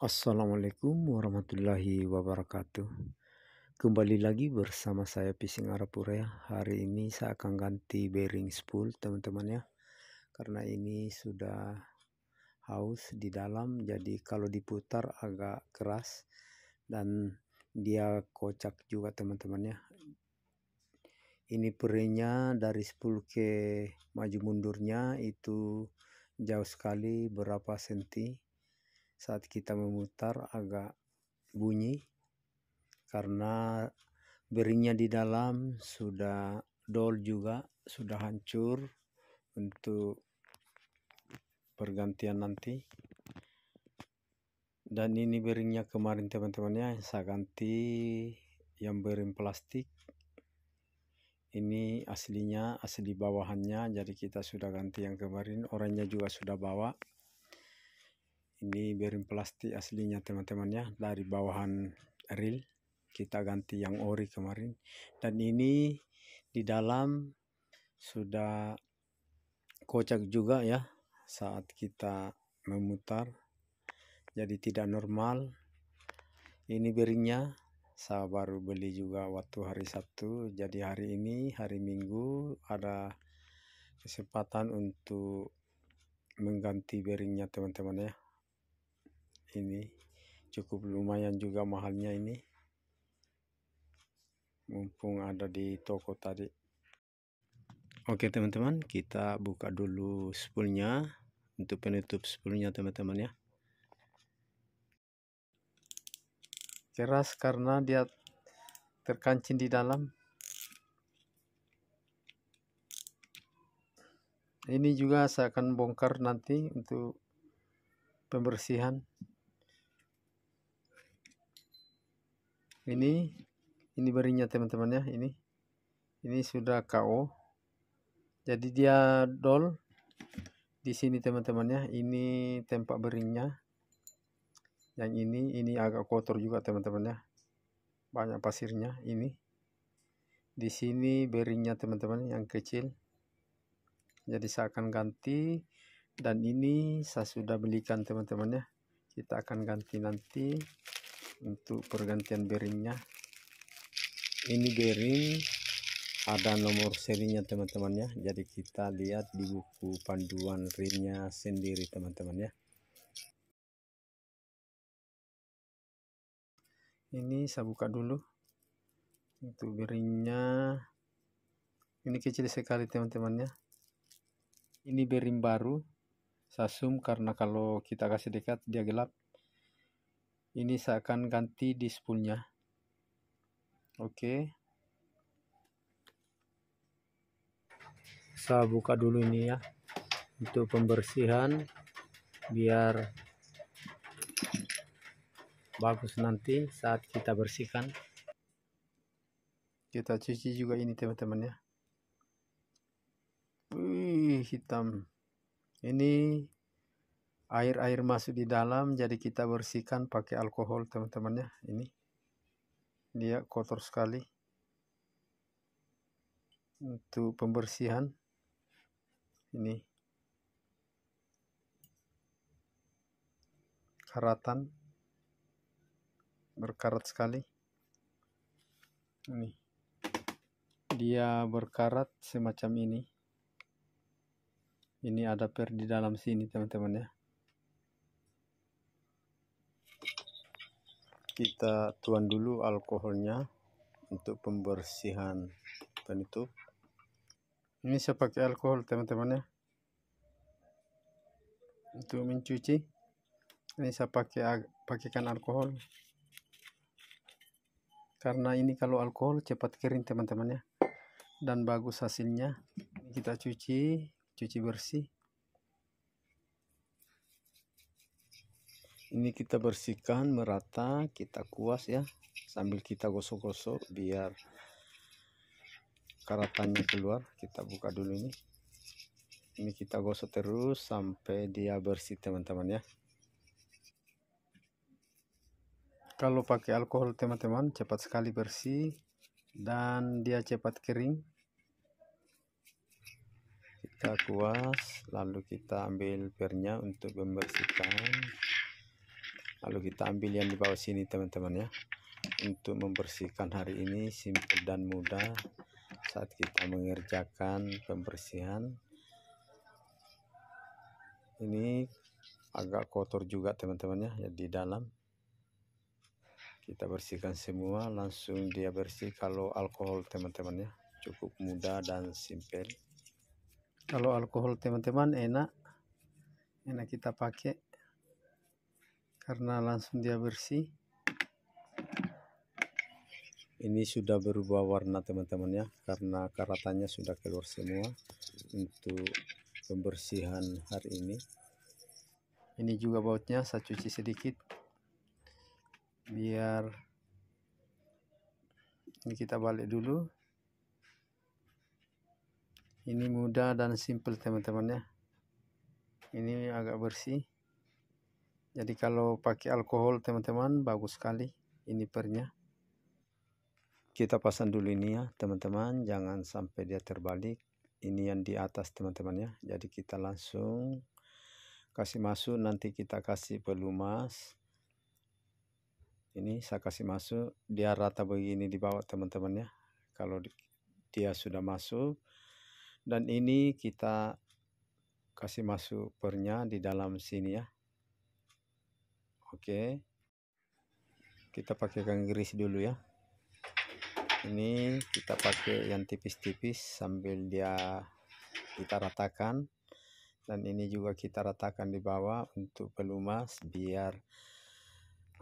Assalamualaikum warahmatullahi wabarakatuh Kembali lagi bersama saya Pising Arapura ya Hari ini saya akan ganti bearing spool teman-teman ya Karena ini sudah haus di dalam Jadi kalau diputar agak keras Dan dia kocak juga teman-teman ya Ini perinya dari spool ke maju mundurnya itu jauh sekali berapa senti saat kita memutar agak bunyi karena beringnya di dalam sudah dol juga sudah hancur untuk pergantian nanti dan ini beringnya kemarin teman-temannya saya ganti yang bering plastik ini aslinya asli bawahannya jadi kita sudah ganti yang kemarin orangnya juga sudah bawa ini bearing plastik aslinya teman-teman ya dari bawahan reel kita ganti yang ori kemarin dan ini di dalam sudah kocak juga ya saat kita memutar jadi tidak normal ini bearingnya saya baru beli juga waktu hari Sabtu jadi hari ini hari Minggu ada kesempatan untuk mengganti bearingnya teman-teman ya ini cukup lumayan juga mahalnya ini mumpung ada di toko tadi oke teman-teman kita buka dulu spoolnya untuk penutup spoolnya teman-teman ya keras karena dia terkancing di dalam ini juga saya akan bongkar nanti untuk pembersihan ini ini berinya teman-teman ya ini ini sudah KO jadi dia dol di sini teman-teman ya ini tempat beringnya yang ini ini agak kotor juga teman-teman ya banyak pasirnya ini di sini beringnya teman-teman yang kecil jadi saya akan ganti dan ini saya sudah belikan teman-teman ya kita akan ganti nanti untuk pergantian bearingnya ini bearing ada nomor serinya teman-teman ya jadi kita lihat di buku panduan ringnya sendiri teman-teman ya ini saya buka dulu untuk bearingnya ini kecil sekali teman-teman ya ini bearing baru saya karena kalau kita kasih dekat dia gelap ini saya akan ganti di spoolnya oke okay. saya buka dulu ini ya untuk pembersihan biar bagus nanti saat kita bersihkan kita cuci juga ini teman-teman ya wih hitam ini air-air masuk di dalam jadi kita bersihkan pakai alkohol teman-temannya ini dia kotor sekali untuk pembersihan ini karatan berkarat sekali ini dia berkarat semacam ini ini ada per di dalam sini teman-teman ya kita tuan dulu alkoholnya untuk pembersihan penutup ini saya pakai alkohol teman-teman ya untuk mencuci ini saya pakai pakaikan alkohol karena ini kalau alkohol cepat kering teman-teman ya dan bagus hasilnya kita cuci cuci bersih ini kita bersihkan merata kita kuas ya sambil kita gosok-gosok biar karatannya keluar kita buka dulu ini ini kita gosok terus sampai dia bersih teman-teman ya kalau pakai alkohol teman-teman cepat sekali bersih dan dia cepat kering kita kuas lalu kita ambil pernya untuk membersihkan lalu kita ambil yang di bawah sini teman-teman ya untuk membersihkan hari ini simpel dan mudah saat kita mengerjakan pembersihan ini agak kotor juga teman-teman ya di dalam kita bersihkan semua langsung dia bersih kalau alkohol teman-teman ya cukup mudah dan simpel kalau alkohol teman-teman enak enak kita pakai karena langsung dia bersih ini sudah berubah warna teman-teman ya karena karatannya sudah keluar semua untuk pembersihan hari ini ini juga bautnya saya cuci sedikit biar ini kita balik dulu ini mudah dan simple teman-teman ya ini agak bersih jadi kalau pakai alkohol teman-teman bagus sekali ini pernya kita pasang dulu ini ya teman-teman jangan sampai dia terbalik ini yang di atas teman-teman ya jadi kita langsung kasih masuk nanti kita kasih pelumas ini saya kasih masuk dia rata begini di bawah teman-teman ya kalau dia sudah masuk dan ini kita kasih masuk pernya di dalam sini ya Oke. Kita pakai kang gris dulu ya. Ini kita pakai yang tipis-tipis sambil dia kita ratakan. Dan ini juga kita ratakan di bawah untuk pelumas biar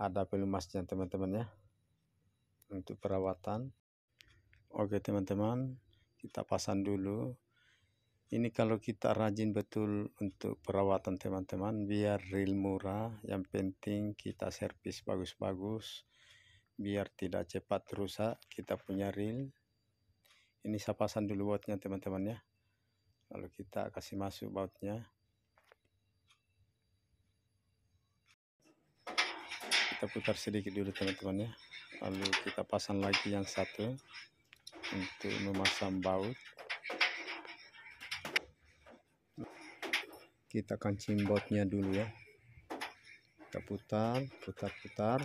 ada pelumasnya teman-teman ya. Untuk perawatan. Oke teman-teman, kita pasang dulu ini kalau kita rajin betul untuk perawatan teman-teman biar real murah yang penting kita servis bagus-bagus biar tidak cepat rusak kita punya reel ini saya pasang dulu bautnya teman-teman ya lalu kita kasih masuk bautnya kita putar sedikit dulu teman-teman ya lalu kita pasang lagi yang satu untuk memasang baut kita akan cimbotnya dulu ya kita putar putar putar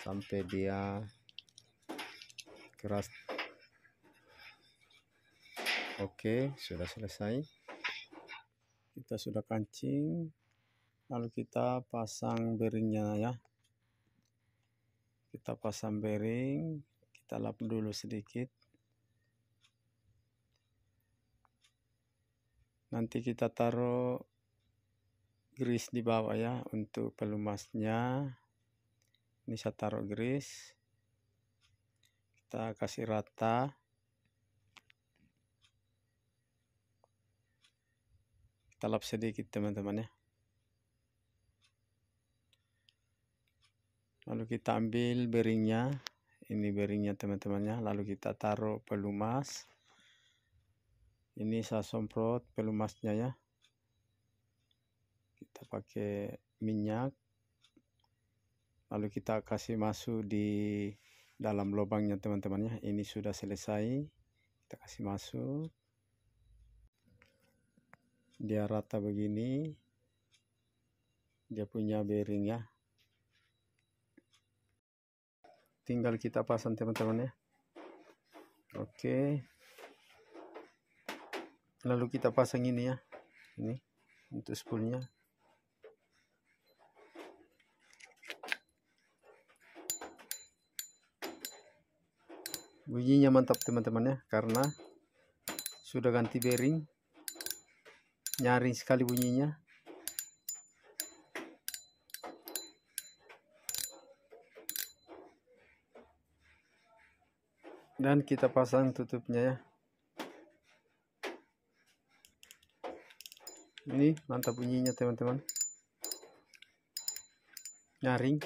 sampai dia keras oke sudah selesai kita sudah kancing lalu kita pasang beringnya ya kita pasang bering kita lap dulu sedikit nanti kita taruh Gris di bawah ya untuk pelumasnya. Ini saya taruh gris. Kita kasih rata. Kita lap sedikit teman-teman ya. Lalu kita ambil beringnya. Ini beringnya teman-temannya. Lalu kita taruh pelumas. Ini saya semprot pelumasnya ya kita pakai minyak lalu kita kasih masuk di dalam lubangnya teman-temannya ini sudah selesai kita kasih masuk dia rata begini dia punya bearing ya tinggal kita pasang teman-teman ya oke lalu kita pasang ini ya ini untuk spoolnya bunyinya mantap teman-teman ya karena sudah ganti bearing nyaring sekali bunyinya dan kita pasang tutupnya ya ini mantap bunyinya teman-teman nyaring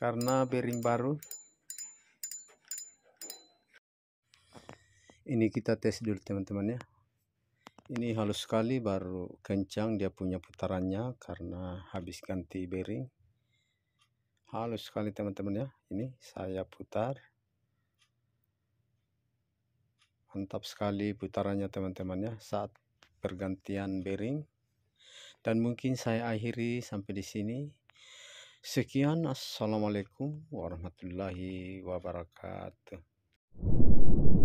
karena bearing baru ini kita tes dulu teman-teman ya ini halus sekali baru kencang dia punya putarannya karena habis ganti bearing halus sekali teman-teman ya ini saya putar mantap sekali putarannya teman-teman ya saat pergantian bearing dan mungkin saya akhiri sampai di sini Sekian, Assalamualaikum warahmatullahi wabarakatuh.